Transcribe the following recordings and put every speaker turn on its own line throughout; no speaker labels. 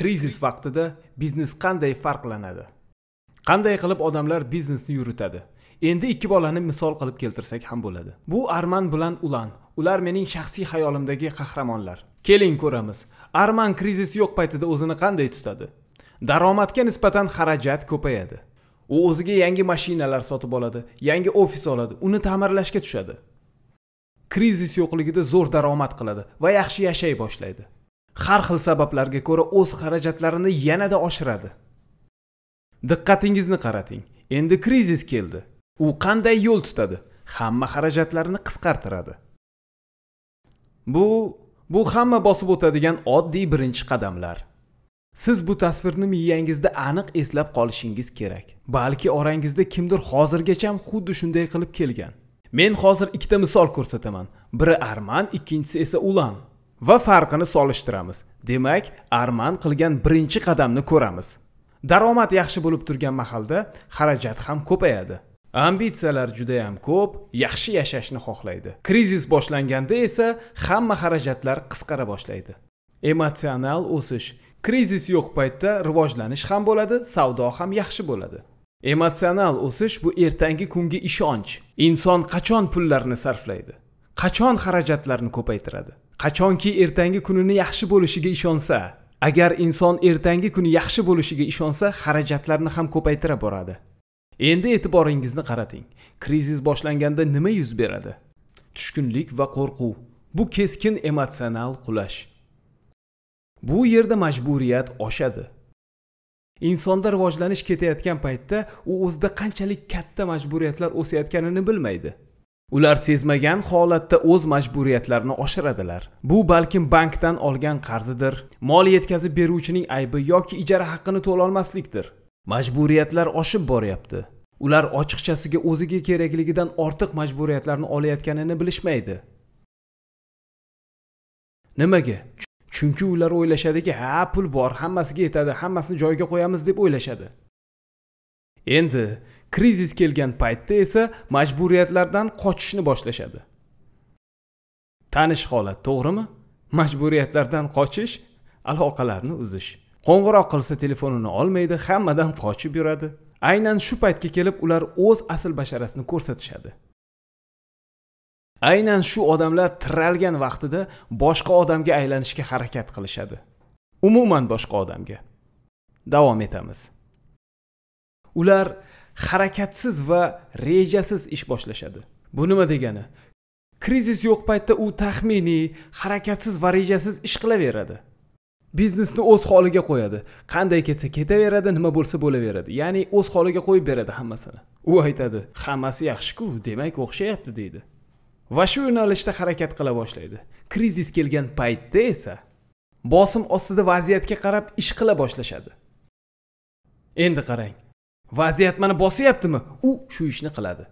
krizis vaqtida biznes qanday farqlanadi qanday qilib odamlar biznesni yuritadi endi ikki bolani misol qilib keltirsak ham bo'ladi bu arman bilan ulan ular mening shaxsiy hayolimdagi qahramonlar keling ko'ramiz arman krizis yo'q paytida o'zini qanday tutadi daromadga nisbatan xarajat ko'payadi u o'ziga yangi mashinalar sotib oladi yangi ofis oladi uni ta'mirlashga tushadi krizis yo'qligida zo'r daromad qiladi va yaxshi yashay boshlaydi har xil sabablarga ko'ra o'z xarajatlarini yanada oshiradi diqqatingizni qarating endi krizis keldi u qanday yo'l tutadi hamma xarajatlarini qisqartiradi bu bu hamma bosib o'tadigan oddiy birinchi qadamlar siz bu tasvirni miyangizda aniq eslab qolishingiz kerak balki orangizda kimdir ham xuddi shunday qilib kelgan men hozir ikkita misol ko'rsataman biri arman ikkinchisi esa ulan va farqini solishtiramiz demak arman qilgan birinchi qadamni ko'ramiz daromad yaxshi bo'lib turgan mahalda xarajat ham ko'payadi ambitsiyalar judayam ko'p yaxshi yashashni xohlaydi krizis boshlanganda esa hamma xarajatlar qisqara boshlaydi emotsional o'sish krizis yo'q paytda rivojlanish ham bo'ladi savdo ham yaxshi bo'ladi emotsional o'sish bu ertangi kunga ishonch inson qachon pullarni sarflaydi qachon xarajatlarni ko'paytiradi qachonki ertangi kunini yaxshi bo'lishiga ishonsa agar inson ertangi kuni yaxshi bo'lishiga ishonsa xarajatlarni ham ko'paytira boradi endi e'tiboringizni qarating krizis boshlanganda nima yuz beradi tushkunlik va qo'rquv bu keskin emotsional qulash bu yerda majburiyat oshadi insonda rivojlanish ketayotgan paytda u o'zida qanchalik katta majburiyatlar o'sayotganini bilmaydi ular sezmagan holatda o'z majburiyatlarini oshiradilar bu balkim bankdan olgan qarzidir mol yetkazib beruvchining aybi yoki ijara haqqini to'lolmaslikdir majburiyatlar oshib boryapti ular ochiqchasiga o'ziga kerakligidan ortiq majburiyatlarni olayotganini bilishmaydi nimaga chunki ular o'ylashadiki ha pul bor hammasiga yetadi hammasini joyiga qo'yamiz deb o'ylashadi endi krizis kelgan paytda esa majburiyatlardan qochishni boshlashadi tanish holat to'g'rimi majburiyatlardan qochish aloqalarni uzish qo'ng'iroq qilsa telefonini olmaydi hammadan qochib yuradi aynan shu paytga kelib ular o'z asl basharasini ko'rsatishadi aynan shu odamlar tiralgan vaqtida boshqa odamga aylanishga harakat qilishadi umuman boshqa odamga davom etamiz ular harakatsiz va rejasiz ish boshlashadi bu nima degani krizis yo'q paytda u taxminiy harakatsiz va rejasiz ish qilaveradi biznesni o'z holiga qo'yadi qanday ketsa ketaveradi nima bo'lsa bo'laveradi ya'ni o'z holiga qo'yib beradi hammasini u aytadi hammasi yaxshiku demak o'xshayapti deydi va shu yo'nalishda harakat qila boshlaydi krizis kelgan paytda esa bosim ostida vaziyatga qarab ish qila boshlashadi endi qarang vaziyat mana bosyaptimi u shu ishni qiladi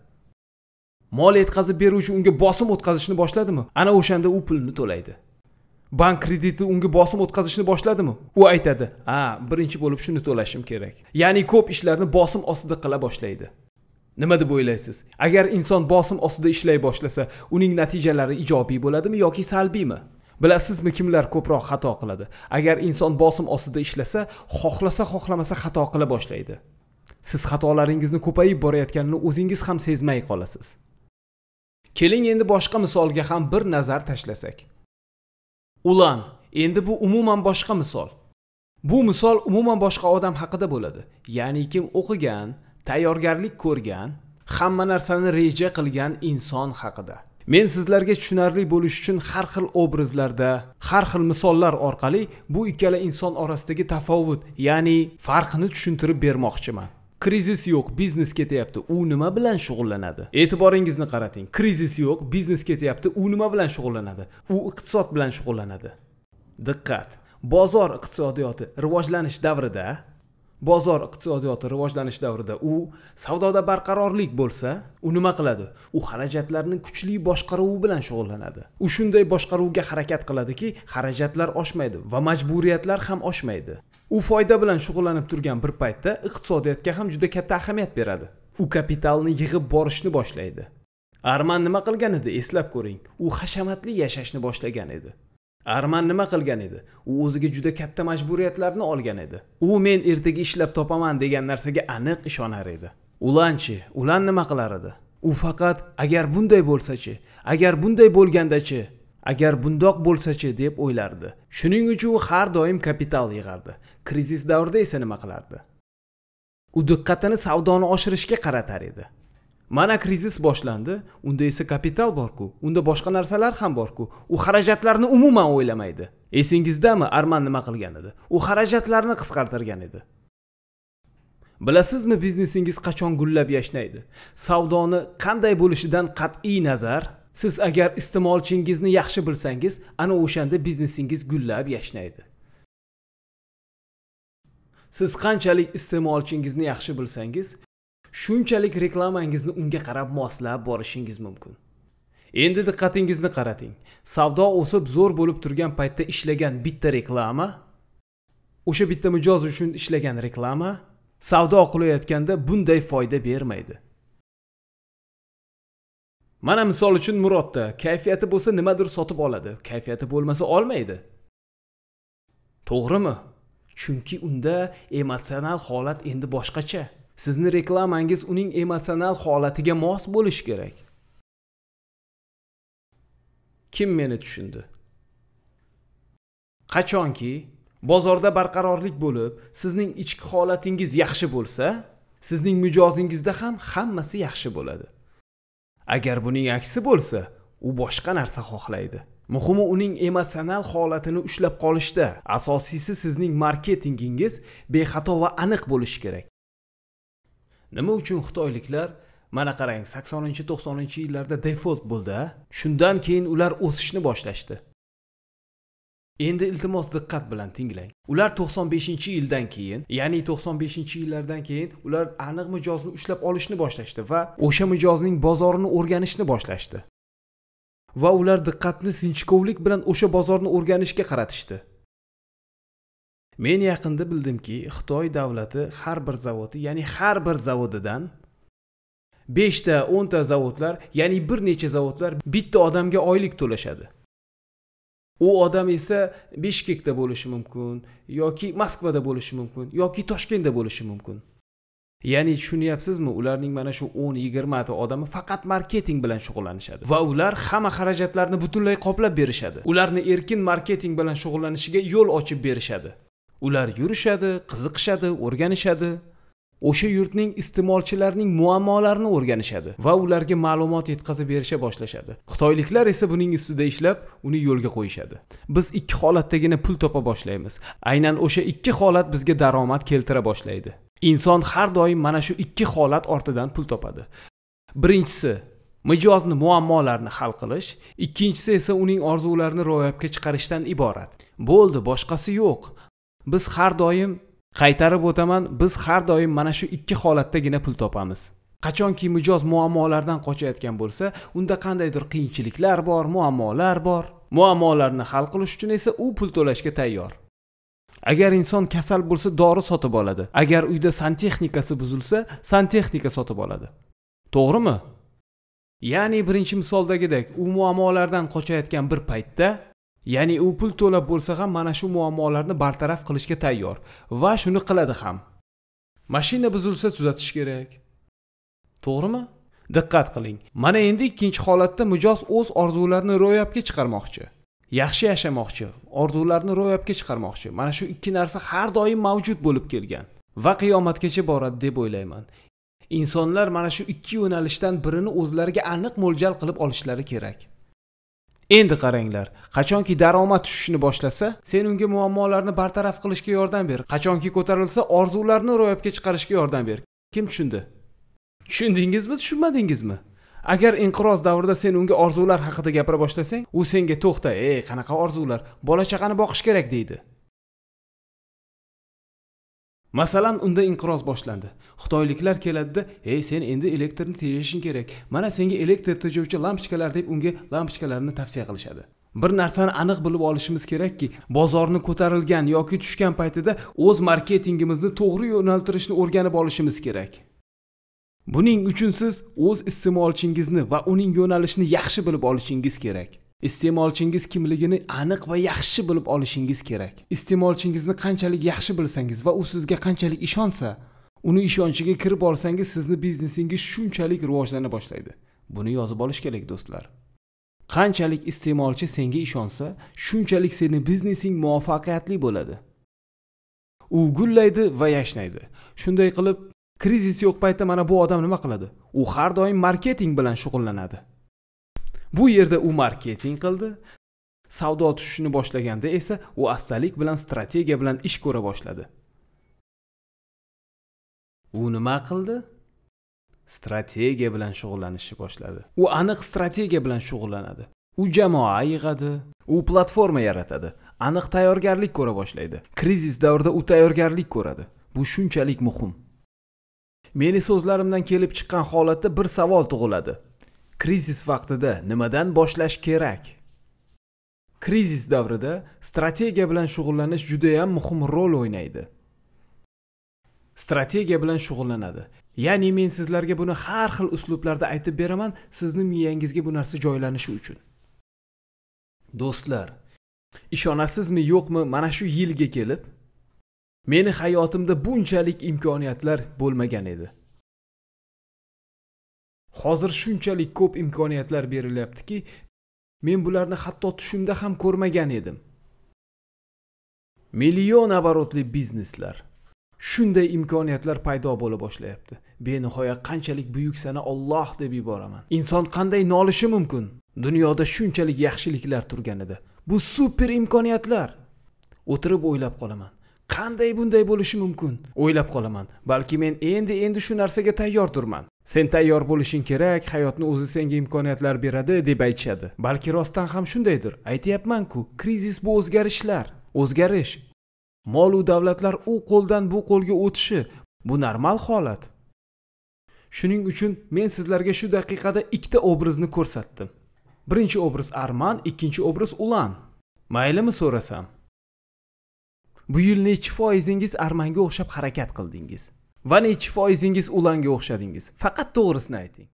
mol yetkazib beruvchi unga bosim o'tkazishni boshladimi ana o'shanda u pulni to'laydi bank krediti unga bosim o'tkazishni boshladimi u aytadi ha birinchi bo'lib shuni to'lashim kerak ya'ni ko'p ishlarni bosim ostida qila boshlaydi nima deb o'ylaysiz agar inson bosim ostida ishlay boshlasa uning natijalari ijobiy bo'ladimi yoki salbiymi bilasizmi kimlar ko'proq xato qiladi agar inson bosim ostida ishlasa xohlasa xohlamasa xato qila boshlaydi siz xatolaringizni ko'payib borayotganini o'zingiz ham sezmay qolasiz keling endi boshqa misolga ham bir nazar tashlasak ulan endi bu umuman boshqa misol bu misol umuman boshqa odam haqida bo'ladi ya'ni kim o'qigan tayyorgarlik ko'rgan hamma narsani reja qilgan inson haqida men sizlarga tushunarli bo'lish uchun har xil obrazlarda har xil misollar orqali bu ikkala inson orasidagi tafovut ya'ni farqni tushuntirib bermoqchiman krizis yo'q biznes ketyapti u nima bilan shug'ullanadi e'tiboringizni qarating krizis yo'q biznes ketyapti u nima bilan shug'ullanadi u iqtisod bilan shug'ullanadi diqqat bozor iqtisodiyoti rivojlanish davrida bozor iqtisodiyoti rivojlanish davrida u savdoda barqarorlik bo'lsa u nima qiladi u xarajatlarni kuchli boshqaruvi bilan shug'ullanadi u shunday boshqaruvga harakat qiladiki xarajatlar oshmaydi va majburiyatlar ham oshmaydi u foyda bilan shug'ullanib turgan bir paytda iqtisodiyotga ham juda katta ahamiyat beradi u kapitalni yig'ib borishni boshlaydi arman nima qilgan edi eslab ko'ring u hashamatli yashashni boshlagan edi arman nima qilgan edi u o'ziga juda katta majburiyatlarni olgan edi u men ertaga ishlab topaman degan narsaga aniq ishonar edi ulanchi ulan nima qilar edi u faqat agar bunday bo'lsachi agar bunday bo'lgandachi agar bundoq bo'lsachi deb o'ylardi shuning uchun u har doim kapital yig'ardi krizis davrida esa nima qilardi u diqqatini savdoni oshirishga qaratar edi mana krizis boshlandi unda esa kapital borku unda boshqa narsalar ham borku u xarajatlarni umuman o'ylamaydi esingizdami arman nima qilgan edi u xarajatlarni qisqartirgan edi bilasizmi biznesingiz qachon gullab yashnaydi savdoni qanday bo'lishidan qat'iy nazar siz agar iste'molchingizni yaxshi bilsangiz ana o'shanda biznesingiz gullab yashnaydi siz qanchalik iste'molchingizni yaxshi bilsangiz shunchalik reklamangizni unga qarab moslab borishingiz mumkin endi diqqatingizni qarating savdo o'sib zo'r bo'lib turgan paytda ishlagan bitta reklama o'sha bitta mijoz uchun ishlagan reklama savdo qilayotganda bunday foyda bermaydi mana misol uchun murodda kayfiyati bo'lsa nimadir sotib oladi kayfiyati bo'lmasa olmaydi to'g'rimi chunki unda emotsional holat endi boshqacha sizni reklamangiz uning emotsional holatiga mos bo'lishi kerak kim meni tushundi qachonki bozorda barqarorlik bo'lib sizning ichki holatingiz yaxshi bo'lsa sizning mijozingizda ham hammasi yaxshi bo'ladi agar buning aksi bo'lsa u boshqa narsa xohlaydi muhimi uning emotsional holatini ushlab qolishda asosiysi sizning marketingingiz bexato va aniq bo'lishi kerak nima uchun xitoyliklar mana qarang saksoninchi to'qsoninchi yillarda defolt bo'ldi shundan keyin ular o'sishni boshlashdi endi iltimos diqqat bilan tinglang ular 95 yildan keyin ya'ni 95 yillardan keyin ular aniq mijozni ushlab olishni boshlashdi va o'sha mijozning bozorini o'rganishni boshlashdi va ular diqqatni sinchkovlik bilan o'sha bozorni o'rganishga qaratishdi men yaqinda bildimki xitoy davlati har bir zavodi ya'ni har bir zavodidan beshta o'nta zavodlar ya'ni bir necha zavodlar bitta odamga oylik to'lashadi u odam esa bishkekda bo'lishi mumkin yoki moskvada bo'lishi mumkin yoki toshkentda bo'lishi mumkin ya'ni tushunyapsizmi ularning mana shu o'n yigirmata odami faqat marketing bilan shug'ullanishadi va ular hamma xarajatlarni butunlay qoplab berishadi ularni erkin marketing bilan shug'ullanishiga yo'l ochib berishadi ular yurishadi qiziqishadi o'rganishadi o'sha yurtning iste'molchilarning muammolarini o'rganishadi va ularga ma'lumot yetkazib berisha boshlashadi xitoyliklar esa buning ustida ishlab uni yo'lga qo'yishadi biz ikki holatdagina pul topa boshlaymiz aynan o'sha ikki holat bizga daromad keltira boshlaydi inson har doim mana shu ikki holat ortidan pul topadi birinchisi mijozni muammolarini hal qilish ikkinchisi esa uning orzularini ro'yobga chiqarishdan iborat bo'ldi boshqasi yo'q biz har doim qaytarib o'taman biz har doim mana shu ikki holatdagina pul topamiz qachonki mijoz muammolardan qochayotgan bo'lsa unda qandaydir qiyinchiliklar bor muammolar bor muammolarni hal qilish uchun esa u pul to'lashga tayyor agar inson kasal bo'lsa dori sotib oladi agar uyda santexnikasi buzilsa santexnika sotib oladi to'g'rimi ya'ni birinchi misoldagidek u muammolardan qochayotgan bir paytda ya'ni u pul to'lab bo'lsa ham mana shu muammolarni bartaraf qilishga tayyor va shuni qiladi ham mashina buzilsa tuzatish kerak to'g'rimi diqqat qiling mana endi ikkinchi holatda mijoz o'z orzularini ro'yobga chiqarmoqchi yaxshi yashamoqchi orzularni ro'yobga chiqarmoqchi mana shu ikki narsa har doim mavjud bo'lib kelgan va qiyomatgacha boradi deb o'ylayman insonlar mana shu ikki yo'nalishdan birini o'zlariga aniq mo'ljal qilib olishlari kerak endi qaranglar qachonki daromad tushishni boshlasa sen unga muammolarni bartaraf qilishga yordam ber qachonki ko'tarilsa orzularni ro'yobga chiqarishga yordam ber kim tushundi tushundingizmi tushunmadingizmi agar inqiroz davrida sen unga orzular haqida gapira boshlasang u senga to'xta ey qanaqa orzular bola chaqani boqish kerak deydi masalan unda inqiroz boshlandi xitoyliklar keladida ey sen endi elektrni tejashing kerak mana senga elektr tejovchi lampochkalar deb unga lampochkalarni tavsiya qilishadi bir narsani aniq bilib olishimiz kerakki bozorni ko'tarilgan yoki tushgan paytida o'z marketingimizni to'g'ri yo'naltirishni o'rganib olishimiz kerak Buning uchun siz o'z iste'molchingizni va uning yo'nalishini yaxshi bilib olishingiz kerak. Iste'molchingiz kimligini aniq va yaxshi bilib olishingiz kerak. Iste'molchingizni qanchalik yaxshi bilsangiz va u sizga qanchalik ishonsa, uni ishonchiga kirib olsangiz, sizni biznesingiz shunchalik rivojlana boshlaydi. Buni yozib olish kerak, do'stlar. Qanchalik iste'molchi senga ishonsa, shunchalik seni biznesing muvaffaqiyatli bo'ladi. u gullaydi va yashnaydi shunday qilib krizis yo'q paytda mana bu odam nima qiladi u har doim marketing bilan shug'ullanadi bu yerda u marketing qildi savdo tushishni boshlaganda esa u astalik bilan strategiya bilan ish ko'ra boshladi u nima qildi strategiya bilan shug'ullanishni boshladi u aniq strategiya bilan shug'ullanadi u jamoa yig'adi u platforma yaratadi aniq tayyorgarlik ko'ra boshlaydi krizis davrida u tayyorgarlik ko'radi bu shunchalik muhim Meni so'zlarimdan kelib chiqqan holatda bir savol tug'iladi. Krizis vaqtida nimadan boshlash kerak? Krizis davrida strategiya bilan shug'ullanish juda ham muhim rol o'ynaydi. Strategiya bilan shug'ullanadi. Ya'ni men sizlarga buni har xil uslublarda aytib beraman, sizning miyangizga bu narsa joylanishi uchun. Do'stlar, ishonasizmi, yo'qmi, mana shu yilga kelib meni hayotimda bunchalik imkoniyatlar bo'lmagan edi hozir shunchalik ko'p imkoniyatlar berilyaptiki men bularni hatto tushimda ham ko'rmagan edim million оборотli bizneslar shunday imkoniyatlar paydo bo'la boshlayapti benihoya qanchalik buyuk sana Alloh deb yuboraman inson qanday nolishi mumkin dunyoda shunchalik yaxshiliklar turganida bu super imkoniyatlar o'tirib o'ylab qolaman qanday bunday bo'lishi mumkin o'ylab qolaman balki men endi endi shu narsaga tayyor turman sen tayyor bo'lishing kerak hayotni o'zi senga imkoniyatlar beradi deb aytishadi balki rostdan ham shundaydir aytyapmanku krizis bu o'zgarishlar o'zgarish molu davlatlar u qo'ldan bu qo'lga o'tishi bu normal holat shuning uchun men sizlarga shu daqiqada ikkita obrazni ko'rsatdim birinchi obraz arman ikkinchi obraz ulan maylimi so'rasam bu yil nechi foizingiz armanga o'xshab harakat qildingiz va nechi foizingiz ulanga o'xshadingiz faqat to'g'risini ayting